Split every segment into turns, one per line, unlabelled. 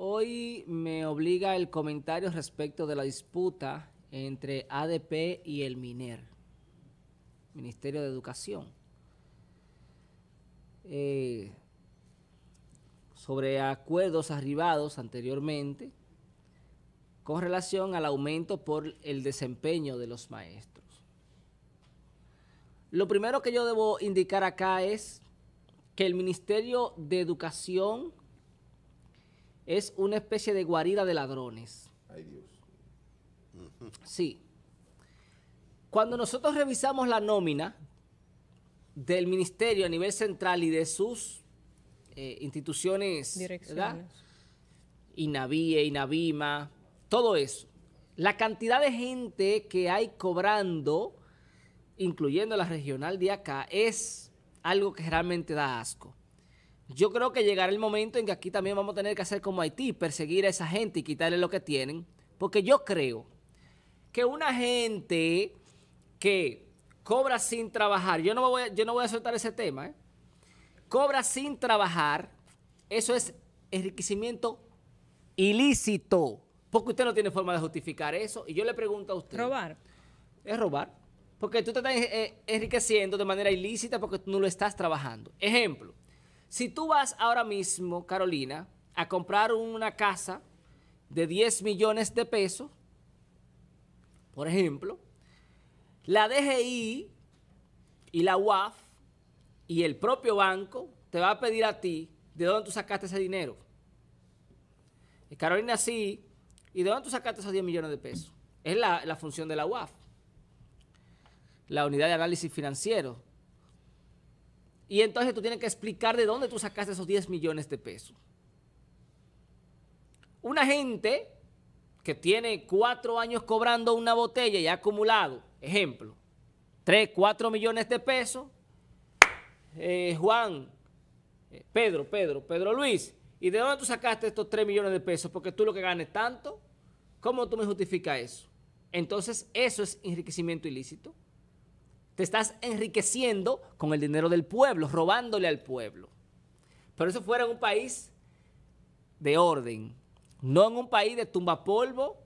Hoy me obliga el comentario respecto de la disputa entre ADP y el MINER, Ministerio de Educación, eh, sobre acuerdos arribados anteriormente con relación al aumento por el desempeño de los maestros. Lo primero que yo debo indicar acá es que el Ministerio de Educación es una especie de guarida de ladrones. Ay Dios. Sí. Cuando nosotros revisamos la nómina del ministerio a nivel central y de sus eh, instituciones, ¿verdad? INAVIE, INAVIMA, todo eso. La cantidad de gente que hay cobrando, incluyendo la regional de acá, es algo que realmente da asco. Yo creo que llegará el momento en que aquí también vamos a tener que hacer como Haití, perseguir a esa gente y quitarle lo que tienen. Porque yo creo que una gente que cobra sin trabajar, yo no, voy, yo no voy a soltar ese tema, ¿eh? cobra sin trabajar, eso es enriquecimiento ilícito. Porque usted no tiene forma de justificar eso. Y yo le pregunto a usted. Robar. Es robar. Porque tú te estás eh, enriqueciendo de manera ilícita porque tú no lo estás trabajando. Ejemplo, si tú vas ahora mismo, Carolina, a comprar una casa de 10 millones de pesos, por ejemplo, la DGI y la UAF y el propio banco te va a pedir a ti de dónde tú sacaste ese dinero. Carolina sí, ¿y de dónde tú sacaste esos 10 millones de pesos? Es la, la función de la UAF, la Unidad de Análisis Financiero y entonces tú tienes que explicar de dónde tú sacaste esos 10 millones de pesos. Una gente que tiene cuatro años cobrando una botella y ha acumulado, ejemplo, 3, 4 millones de pesos, eh, Juan, eh, Pedro, Pedro, Pedro Luis, ¿y de dónde tú sacaste estos 3 millones de pesos? Porque tú lo que ganes tanto, ¿cómo tú me justificas eso? Entonces, eso es enriquecimiento ilícito. Te estás enriqueciendo con el dinero del pueblo, robándole al pueblo. Pero eso fuera en un país de orden, no en un país de tumbapolvo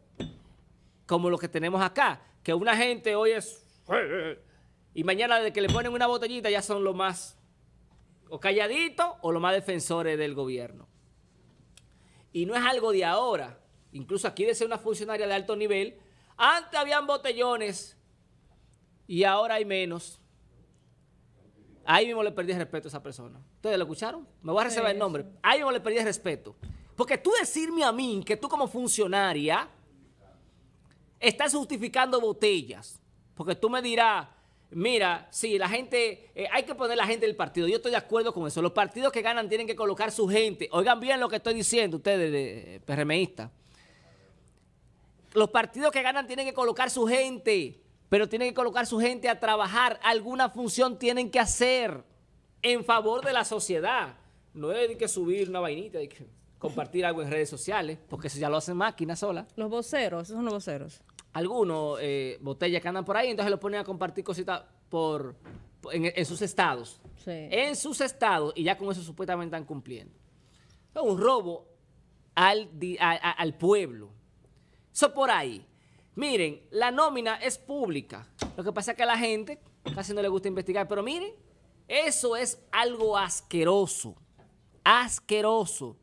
como lo que tenemos acá, que una gente hoy es... Y mañana de que le ponen una botellita ya son los más o calladitos o los más defensores del gobierno. Y no es algo de ahora. Incluso aquí de ser una funcionaria de alto nivel, antes habían botellones y ahora hay menos. Ahí mismo le perdí el respeto a esa persona. ¿Ustedes lo escucharon? Me voy a reservar el nombre. Ahí mismo le perdí el respeto. Porque tú decirme a mí que tú como funcionaria estás justificando botellas. Porque tú me dirás, mira, sí, la gente, eh, hay que poner la gente del partido. Yo estoy de acuerdo con eso. Los partidos que ganan tienen que colocar su gente. Oigan bien lo que estoy diciendo ustedes, de, eh, PRMistas. Los partidos que ganan tienen que colocar su gente pero tienen que colocar su gente a trabajar. Alguna función tienen que hacer en favor de la sociedad. No es que subir una vainita, hay que compartir algo en redes sociales, porque eso ya lo hacen máquinas solas. Los voceros, esos son los voceros. Algunos eh, botellas que andan por ahí, entonces lo ponen a compartir cositas por, en, sus estados. Sí. En sus estados, y ya con eso supuestamente están cumpliendo. Es un robo al, al pueblo. Eso por ahí. Miren, la nómina es pública. Lo que pasa es que a la gente casi no le gusta investigar. Pero miren, eso es algo asqueroso. Asqueroso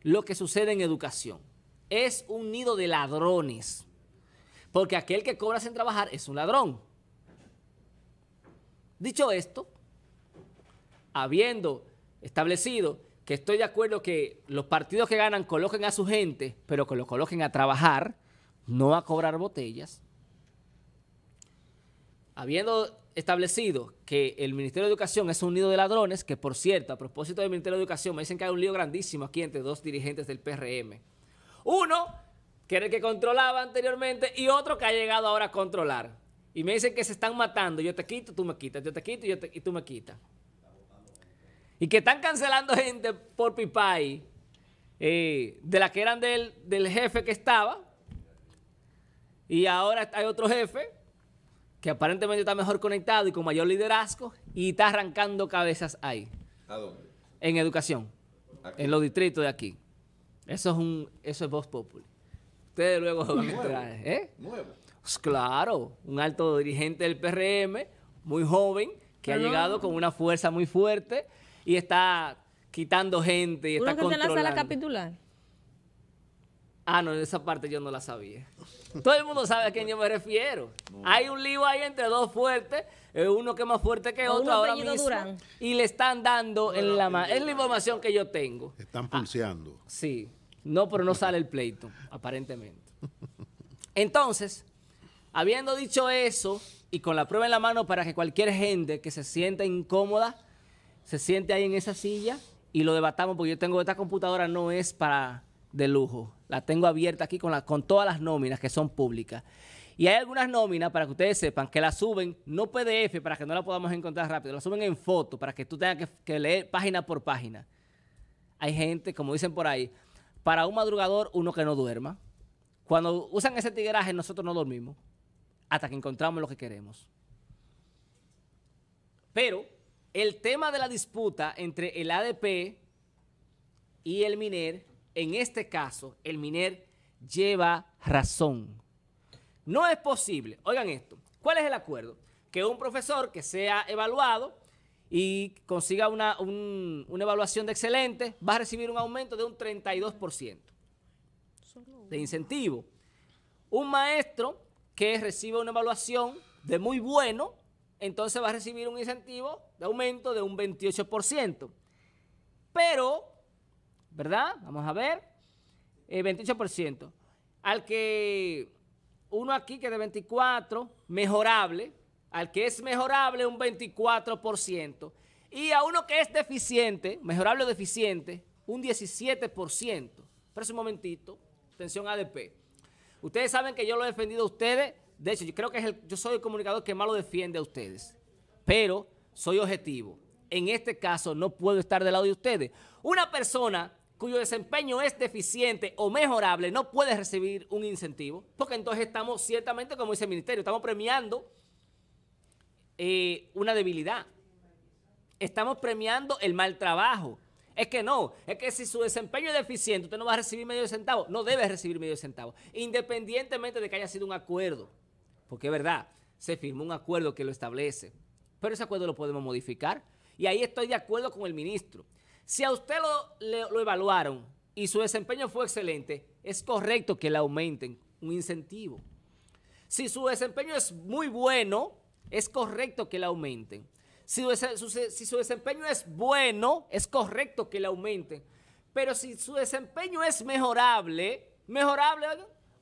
lo que sucede en educación. Es un nido de ladrones. Porque aquel que cobra sin trabajar es un ladrón. Dicho esto, habiendo establecido que estoy de acuerdo que los partidos que ganan coloquen a su gente, pero que lo coloquen a trabajar, no va a cobrar botellas. Habiendo establecido que el Ministerio de Educación es un nido de ladrones, que por cierto, a propósito del Ministerio de Educación, me dicen que hay un lío grandísimo aquí entre dos dirigentes del PRM. Uno, que era el que controlaba anteriormente, y otro que ha llegado ahora a controlar. Y me dicen que se están matando, yo te quito, tú me quitas, yo te quito yo y tú me quitas. Y que están cancelando gente por Pipay, eh, de la que eran del, del jefe que estaba, y ahora hay otro jefe que aparentemente está mejor conectado y con mayor liderazgo y está arrancando cabezas ahí. ¿A dónde? En educación. En los distritos de aquí. Eso es un, eso es Voz Populi. Ustedes luego van a ¿eh? Pues claro, un alto dirigente del PRM, muy joven, que ha llegado con una fuerza muy fuerte y está quitando gente y está que la sala capitular? Ah, no, esa parte yo no la sabía. Todo el mundo sabe a quién yo me refiero. Hay un lío ahí entre dos fuertes, eh, uno que es más fuerte que otro ahora mismo. Y le están dando en la mano. Es la información que yo tengo. Están ah, pulseando. sí. No, pero no sale el pleito, aparentemente. Entonces, habiendo dicho eso, y con la prueba en la mano para que cualquier gente que se sienta incómoda, se siente ahí en esa silla y lo debatamos, porque yo tengo esta computadora, no es para de lujo. La tengo abierta aquí con, con todas las nóminas que son públicas. Y hay algunas nóminas, para que ustedes sepan, que las suben, no PDF, para que no la podamos encontrar rápido, la suben en foto, para que tú tengas que, leer página por página. Hay gente, como dicen por ahí, para un madrugador, uno que no duerma. Cuando usan ese tigueraje, nosotros no dormimos hasta que encontramos lo que queremos. Pero el tema de la disputa entre el ADP y el MINER en este caso, el Miner lleva razón. No es posible, oigan esto, ¿cuál es el acuerdo? Que un profesor que sea evaluado y consiga una, evaluación de excelente va a recibir un aumento de un 32% de incentivo. Un maestro que reciba una evaluación de muy bueno, entonces va a recibir un incentivo de aumento de un 28%. Pero ¿verdad? Vamos a ver. 28%. Eh, Al que uno aquí que de 24, mejorable. Al que es mejorable, un 24%. Y a uno que es deficiente, mejorable o deficiente, un 17%. Pero un momentito. Atención ADP. Ustedes saben que yo lo he defendido a ustedes. De hecho, yo creo que yo soy el comunicador que más lo defiende a ustedes. Pero soy objetivo. En este caso no puedo estar del lado de ustedes. Una persona cuyo desempeño es deficiente o mejorable no puede recibir un incentivo, porque entonces estamos ciertamente, como dice el ministerio, estamos premiando eh, una debilidad. Estamos premiando el mal trabajo. Es que no, es que si su desempeño es deficiente, usted no va a recibir medio centavo. No debe recibir medio centavo, independientemente de que haya sido un acuerdo. Porque es verdad, se firmó un acuerdo que lo establece. Pero ese acuerdo lo podemos modificar. Y ahí estoy de acuerdo con el ministro. Si a usted lo, evaluaron y su desempeño fue excelente, es correcto que le aumenten un incentivo. Si su desempeño es muy bueno, es correcto que le aumenten. Si su, si su, desempeño es bueno, es correcto que le aumenten. Pero si su desempeño es mejorable, mejorable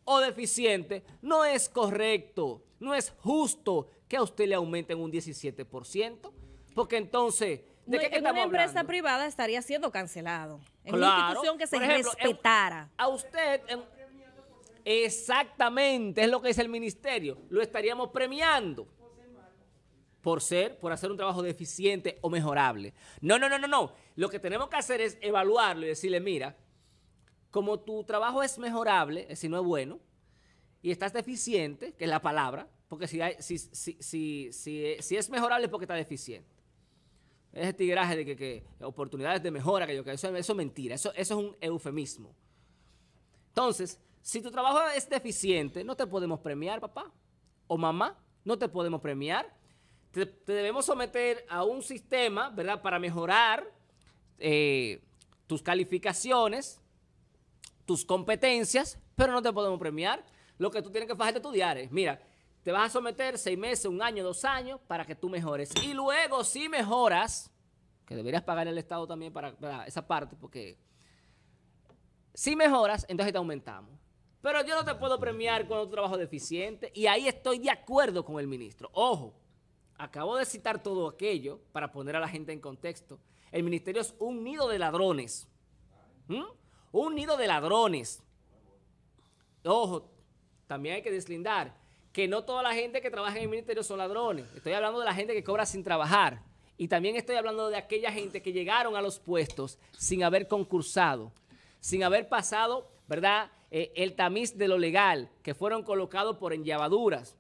o deficiente, no es correcto, no es justo que a usted le aumenten un 17%, porque entonces ¿De en una empresa privada estaría siendo cancelado. En una institución que se respetara. a usted, exactamente, es lo que dice el ministerio. Lo estaríamos premiando por ser, por hacer un trabajo deficiente o mejorable. No, no, no, no, no. Lo que tenemos que hacer es evaluarlo y decirle, mira, como tu trabajo es mejorable, si no es bueno, y estás deficiente, que es la palabra, porque si, si, si, es mejorable es porque está deficiente. Ese este tigraje de que, oportunidades de mejora, que yo que eso, es mentira, eso, eso es un eufemismo. Entonces, si tu trabajo es deficiente, no te podemos premiar, papá o mamá, no te podemos premiar. Te, debemos someter a un sistema, ¿verdad?, para mejorar eh, tus calificaciones, tus competencias, pero no te podemos premiar. Lo que tú tienes que hacer es estudiar. Es, mira, te vas a someter seis meses, un año, dos años para que tú mejores. Y luego, si mejoras, que deberías pagar el Estado también para, esa parte, porque si mejoras, entonces te aumentamos. Pero yo no te puedo premiar con un trabajo deficiente y ahí estoy de acuerdo con el ministro. Ojo, acabo de citar todo aquello para poner a la gente en contexto. El ministerio es un nido de ladrones. ¿Mm? Un nido de ladrones. Ojo, también hay que deslindar que no toda la gente que trabaja en el ministerio son ladrones. Estoy hablando de la gente que cobra sin trabajar. Y también estoy hablando de aquella gente que llegaron a los puestos sin haber concursado, sin haber pasado, ¿verdad?, eh, el tamiz de lo legal, que fueron colocados por enllavaduras.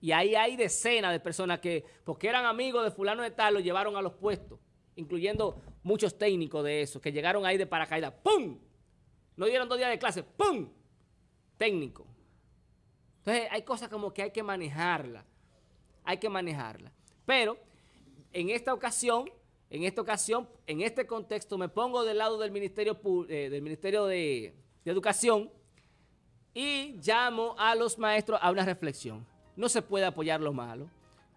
Y ahí hay decenas de personas que, porque eran amigos de fulano de tal, lo llevaron a los puestos, incluyendo muchos técnicos de eso, que llegaron ahí de paracaídas. ¡Pum! No dieron dos días de clase. ¡Pum! Técnico. Entonces hay cosas como que hay que manejarla, hay que manejarla. Pero en esta ocasión, en esta ocasión, en este contexto, me pongo del lado del Ministerio, eh, del ministerio de Educación y llamo a los maestros a una reflexión. No se puede apoyar lo malo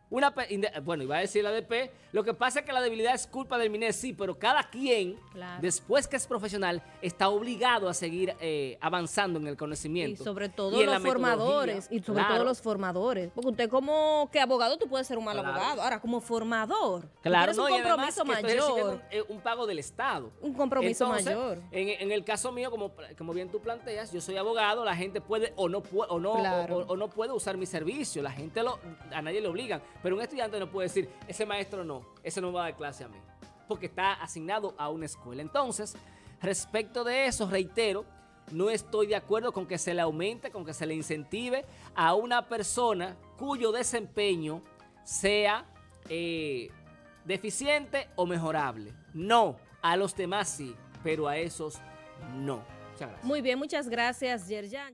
bueno, iba a decir la DP. Lo que pasa es que la debilidad es culpa del MINES, sí, pero cada quien, después que es profesional, está obligado a seguir eh, avanzando en el conocimiento. Y sobre todo los formadores. Y sobre todo los formadores. Porque usted, como que abogado, tú puedes ser un mal abogado. Ahora, como formador, claro, un compromiso mayor. Un, eh, un, pago del Estado. Un compromiso mayor. En, el caso mío, como, bien tú planteas, yo soy abogado, la gente puede o no, o no puede usar mi servicio. La gente lo, a nadie le obligan. Pero un estudiante no puede decir, ese maestro no, ese no va a dar clase a mí, porque está asignado a una escuela. Entonces, respecto de eso, reitero, no estoy de acuerdo con que se le aumente, con que se le incentive a una persona cuyo desempeño sea eh, deficiente o mejorable. No, a los demás sí, pero a esos no. Muchas gracias. Muy bien, muchas gracias, Yerjan.